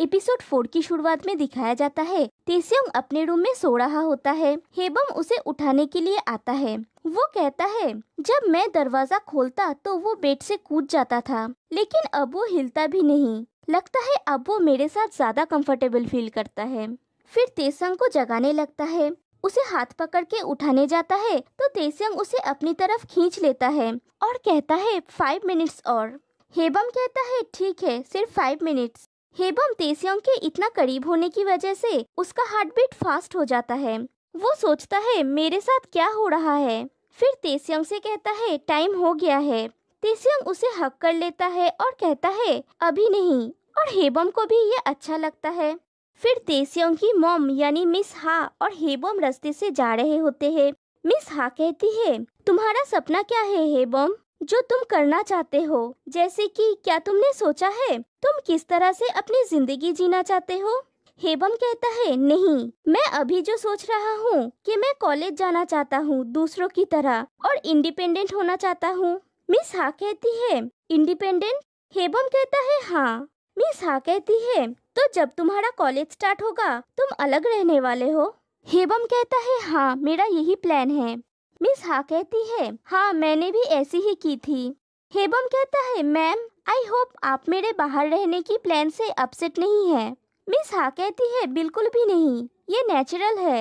episode four की शुरुआत में दिखाया जाता है तेसियोंग अपने रूम में सो रहा होता है हेबम उसे उठाने के लिए आता है वो कहता है जब मैं दरवाजा खोलता तो वो बेड से कूद जाता था लेकिन अब वो हिलता भी नहीं लगता है अब वो मेरे साथ ज्यादा कंफर्टेबल फील करता है फिर तेसंग को जगाने लगता है उसे हाथ पकड़ के उठाने जाता है तो तेसियंग उसे अपनी तरफ खींच लेता है और कहता है फाइव मिनट्स और हेबम कहता है ठीक है सिर्फ फाइव मिनट्स हेबम तेसियोंग के इतना करीब होने की वजह से उसका हार्ट बीट फास्ट हो जाता है वो सोचता है मेरे साथ क्या हो रहा है फिर तेसियोंग से कहता है टाइम हो गया है तेसियोंग उसे हक कर लेता है और कहता है अभी नहीं और हेबम को भी ये अच्छा लगता है फिर तेसियोंग की मॉम यानी मिस हा और हेबम रास्ते से जा रहे होते हैं मिस हा कहती है तुम्हारा सपना क्या है हेबम जो तुम करना चाहते हो जैसे कि क्या तुमने सोचा है तुम किस तरह से अपनी जिंदगी जीना चाहते हो हेबम कहता है नहीं मैं अभी जो सोच रहा हूँ कि मैं कॉलेज जाना चाहता हूँ दूसरों की तरह और इंडिपेंडेंट होना चाहता हूँ मिस हा कहती है इंडिपेंडेंट हेबम कहता है हाँ मिस हा कहती है तो जब तुम्हारा कॉलेज स्टार्ट होगा तुम अलग रहने वाले हो हेबम कहता है हाँ मेरा यही प्लान है मिस हा कहती है हाँ मैंने भी ऐसी ही की थी हेबम कहता है मैम आई होप आप मेरे बाहर रहने की प्लान से अपसेट नहीं है मिस हा कहती है बिल्कुल भी नहीं ये नेचुरल है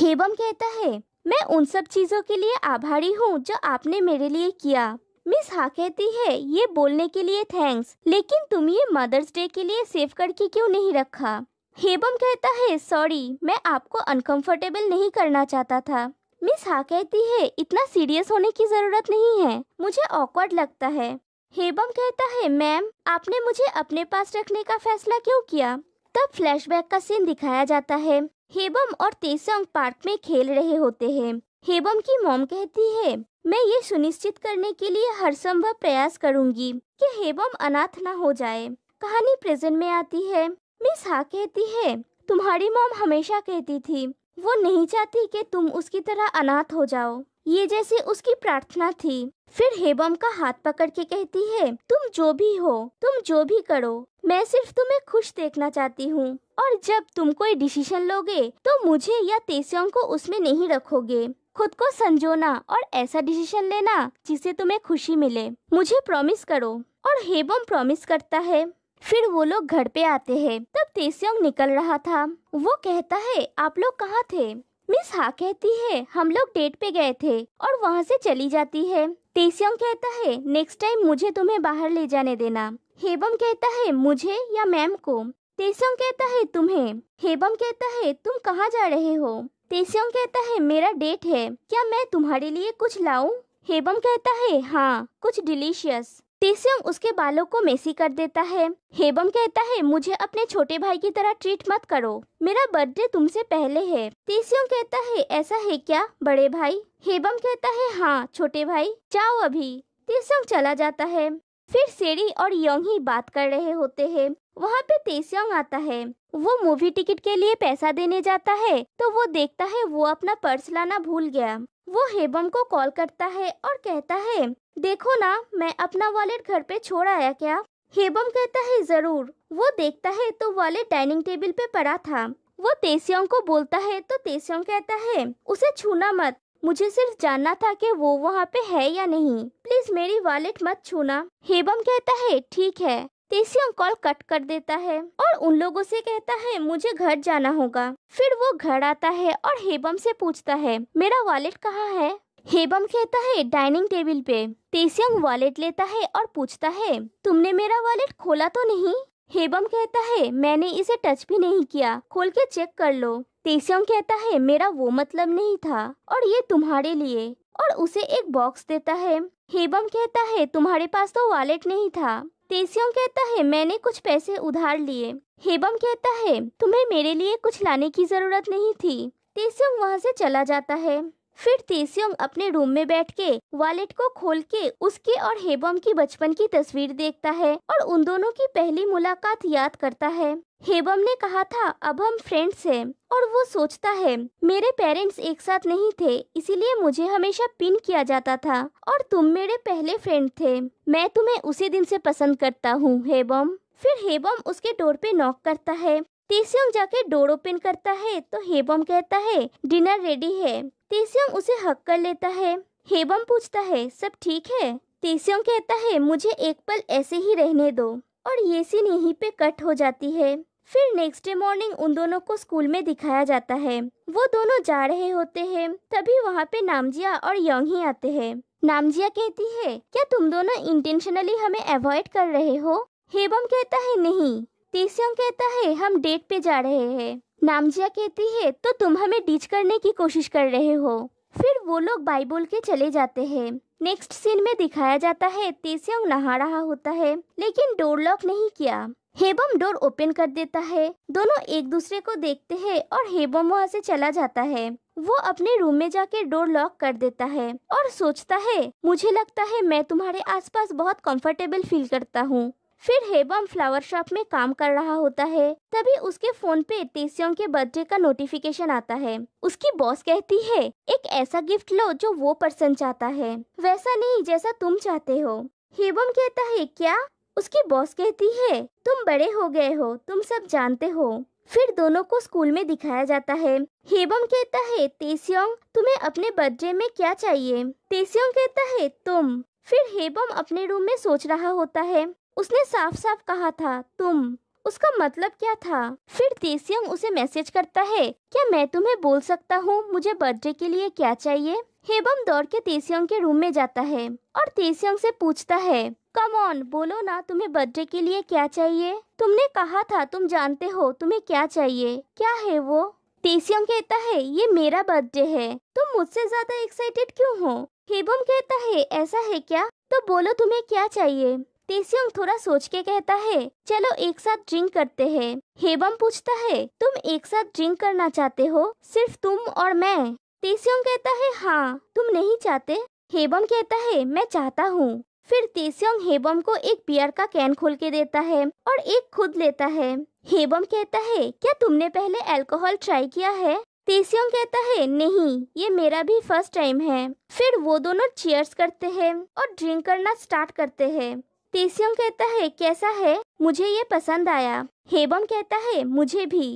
हेबम कहता है मैं उन सब चीज़ों के लिए आभारी हूँ जो आपने मेरे लिए किया मिस हा कहती है ये बोलने के लिए थैंक्स लेकिन तुम ये मदर्स डे के लिए सेव करके क्यों नहीं रखा हेबम कहता है सॉरी मैं आपको अनकंफर्टेबल नहीं करना चाहता था मिस हा कहती है इतना सीरियस होने की ज़रूरत नहीं है मुझे ऑकवर्ड लगता है हेबम कहता है मैम आपने मुझे अपने पास रखने का फैसला क्यों किया तब फ्लैशबैक का सीन दिखाया जाता है हेबम और तेसंग पार्क में खेल रहे होते हैं हेबम की मोम कहती है मैं ये सुनिश्चित करने के लिए हर संभव प्रयास करूंगी कि हेबम अनाथ ना हो जाए कहानी प्रेजेंट में आती है मिस हा कहती है तुम्हारी मोम हमेशा कहती थी वो नहीं चाहती कि तुम उसकी तरह अनाथ हो जाओ ये जैसे उसकी प्रार्थना थी फिर हेबम का हाथ पकड़ के कहती है तुम जो भी हो तुम जो भी करो मैं सिर्फ तुम्हें खुश देखना चाहती हूँ और जब तुम कोई डिसीजन लोगे तो मुझे या तेसियों को उसमें नहीं रखोगे खुद को संजोना और ऐसा डिसीजन लेना जिससे तुम्हें खुशी मिले मुझे प्रॉमिस करो और हेबम प्रॉमिस करता है फिर वो लोग घर पे आते हैं तब तेसियोंग निकल रहा था वो कहता है आप लोग कहाँ थे मिस हा कहती है हम लोग डेट पे गए थे और वहाँ से चली जाती है तेसियोंग कहता है नेक्स्ट टाइम मुझे तुम्हें बाहर ले जाने देना हेबम कहता है मुझे या मैम को तेसियोंग कहता है तुम्हें हेबम कहता है तुम कहाँ जा रहे हो तेसियोंग कहता है मेरा डेट है क्या मैं तुम्हारे लिए कुछ लाऊं हेबम कहता है हाँ कुछ डिलीशियस तेसियोंग उसके बालों को मेसी कर देता है हेबम कहता है मुझे अपने छोटे भाई की तरह ट्रीट मत करो मेरा बर्थडे तुमसे पहले है तेसियोंग कहता है ऐसा है क्या बड़े भाई हेबम कहता है हाँ छोटे भाई जाओ अभी तेस्योंग चला जाता है फिर सेड़ी और योंग ही बात कर रहे होते हैं वहाँ पे तेसियोंग आता है वो मूवी टिकट के लिए पैसा देने जाता है तो वो देखता है वो अपना पर्स लाना भूल गया वो हेबम को कॉल करता है और कहता है देखो ना मैं अपना वॉलेट घर पे छोड़ आया क्या हेबम कहता है जरूर वो देखता है तो वॉलेट डाइनिंग टेबल पे पड़ा था वो तेसियोंग को बोलता है तो तेसियोंग कहता है उसे छूना मत मुझे सिर्फ जानना था कि वो वहाँ पे है या नहीं प्लीज मेरी वॉलेट मत छूना हेबम कहता है ठीक है तेसी अंकल कट कर देता है और उन लोगों से कहता है मुझे घर जाना होगा फिर वो घर आता है और हेबम से पूछता है मेरा वॉलेट कहाँ है हेबम कहता है डाइनिंग टेबल पे तेसियंग वॉलेट लेता है और पूछता है तुमने मेरा वॉलेट खोला तो नहीं हेबम कहता है मैंने इसे टच भी नहीं किया खोल के चेक कर लो तेसियम कहता है मेरा वो मतलब नहीं था और ये तुम्हारे लिए और उसे एक बॉक्स देता है हेबम कहता है तुम्हारे पास तो वॉलेट नहीं था तेसियों कहता है मैंने कुछ पैसे उधार लिए हेबम कहता है तुम्हें मेरे लिए कुछ लाने की जरूरत नहीं थी तेसियों वहाँ से चला जाता है फिर तेसियम अपने रूम में बैठ के वॉलेट को खोल के उसके और हेबम की बचपन की तस्वीर देखता है और उन दोनों की पहली मुलाकात याद करता है हेबम ने कहा था अब हम फ्रेंड्स हैं और वो सोचता है मेरे पेरेंट्स एक साथ नहीं थे इसीलिए मुझे हमेशा पिन किया जाता था और तुम मेरे पहले फ्रेंड थे मैं तुम्हें उसी दिन से पसंद करता हूँ हेबम फिर हेबम उसके डोर पे नॉक करता है तीसयोंग जाके डोर ओपन करता है तो हेबम कहता है डिनर रेडी है तीसयोंग उसे हक कर लेता है हेबम पूछता है सब ठीक है तीसयोंग कहता है मुझे एक पल ऐसे ही रहने दो और ये सीन यहीं पे कट हो जाती है फिर नेक्स्ट डे मॉर्निंग उन दोनों को स्कूल में दिखाया जाता है वो दोनों जा रहे होते हैं तभी वहाँ पे नामजिया और यंग ही आते हैं नामजिया कहती है क्या तुम दोनों इंटेंशनली हमें अवॉइड कर रहे हो हेबम कहता है नहीं तीसियों कहता है हम डेट पे जा रहे हैं नामजिया कहती है तो तुम हमें डीच करने की कोशिश कर रहे हो फिर वो लोग बाई बोल के चले जाते हैं नेक्स्ट सीन में दिखाया जाता है तेसियोंग नहा रहा होता है लेकिन डोर लॉक नहीं किया हेबम डोर ओपन कर देता है दोनों एक दूसरे को देखते हैं और हेबम वहाँ से चला जाता है वो अपने रूम में जाके डोर लॉक कर देता है और सोचता है मुझे लगता है मैं तुम्हारे आसपास बहुत कंफर्टेबल फील करता हूँ फिर हेबम फ्लावर शॉप में काम कर रहा होता है तभी उसके फोन पे तेसियों के बर्थडे का नोटिफिकेशन आता है उसकी बॉस कहती है एक ऐसा गिफ्ट लो जो वो पर्सन चाहता है वैसा नहीं जैसा तुम चाहते हो हेबम कहता है क्या उसकी बॉस कहती है तुम बड़े हो गए हो तुम सब जानते हो फिर दोनों को स्कूल में दिखाया जाता है हेबम कहता है तेसियोंग तुम्हें अपने बर्थडे में क्या चाहिए तेसियोंग कहता है तुम फिर हेबम अपने रूम में सोच रहा होता है उसने साफ साफ कहा था तुम उसका मतलब क्या था फिर तेसियंग उसे मैसेज करता है क्या मैं तुम्हें बोल सकता हूँ मुझे बर्थडे के लिए क्या चाहिए हेबम दौड़ के तेसियंग के रूम में जाता है और तेसियंग से पूछता है कम ऑन बोलो ना तुम्हें बर्थडे के लिए क्या चाहिए तुमने कहा था तुम जानते हो तुम्हें क्या चाहिए क्या है वो तेसियंग कहता है ये मेरा बर्थडे है तुम मुझसे ज्यादा एक्साइटेड क्यों हो हेबम कहता है ऐसा है क्या तो बोलो तुम्हें क्या चाहिए तेसियोंग थोड़ा सोच के कहता है चलो एक साथ ड्रिंक करते हैं हेबम पूछता है तुम एक साथ ड्रिंक करना चाहते हो सिर्फ तुम और मैं तेसियोंग कहता है हाँ तुम नहीं चाहते हेबम कहता है मैं चाहता हूँ फिर तेसियोंग हेबम को एक बियर का कैन खोल के देता है और एक खुद लेता है हेबम कहता है क्या तुमने पहले अल्कोहल ट्राई किया है तेसियोंग कहता है नहीं ये मेरा भी फर्स्ट टाइम है फिर वो दोनों चीयर्स करते हैं और ड्रिंक करना स्टार्ट करते हैं तेसियों कहता है कैसा है मुझे ये पसंद आया हेबम कहता है मुझे भी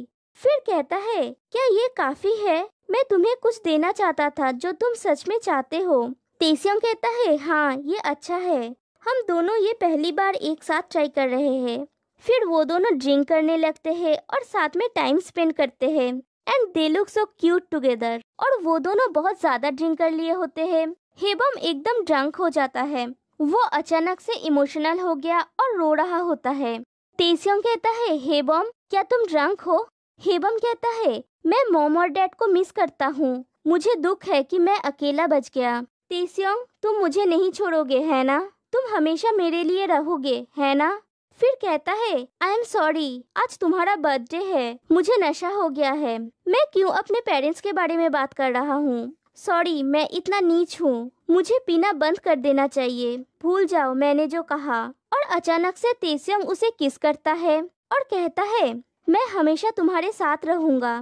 फिर कहता है क्या ये काफी है मैं तुम्हें कुछ देना चाहता था जो तुम सच में चाहते हो तेसियों कहता है हाँ ये अच्छा है हम दोनों ये पहली बार एक साथ ट्राई कर रहे हैं फिर वो दोनों ड्रिंक करने लगते हैं और साथ में टाइम स्पेंड करते हैं and they look so cute together और वो दोनों बहुत ज्यादा ड्रिंक कर लिए होते हैं हेबम एकदम ड्रंक हो जाता है वो अचानक से इमोशनल हो गया और रो रहा होता है तेसियों कहता है हे क्या तुम ड्रंक हो हेबम कहता है मैं मोम और डैड को मिस करता हूँ मुझे दुख है कि मैं अकेला बच गया तेसियोंग तुम मुझे नहीं छोड़ोगे है ना तुम हमेशा मेरे लिए रहोगे है ना फिर कहता है आई एम सॉरी आज तुम्हारा बर्थडे है मुझे नशा हो गया है मैं क्यों अपने पेरेंट्स के बारे में बात कर रहा हूँ सॉरी मैं इतना नीच हूँ मुझे पीना बंद कर देना चाहिए भूल जाओ मैंने जो कहा और अचानक से तेसियम उसे किस करता है और कहता है मैं हमेशा तुम्हारे साथ रहूंगा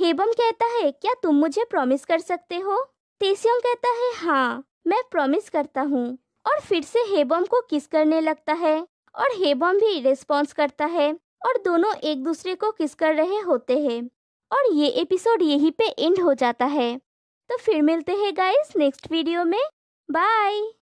हेबम कहता है क्या तुम मुझे प्रॉमिस कर सकते हो तेसियम कहता है हाँ मैं प्रॉमिस करता हूँ और फिर से हेबम को किस करने लगता है और हेबम भी रिस्पॉन्स करता है और दोनों एक दूसरे को किस कर रहे होते हैं और ये एपिसोड यहीं पे एंड हो जाता है तो फिर मिलते हैं गाइस नेक्स्ट वीडियो में बाय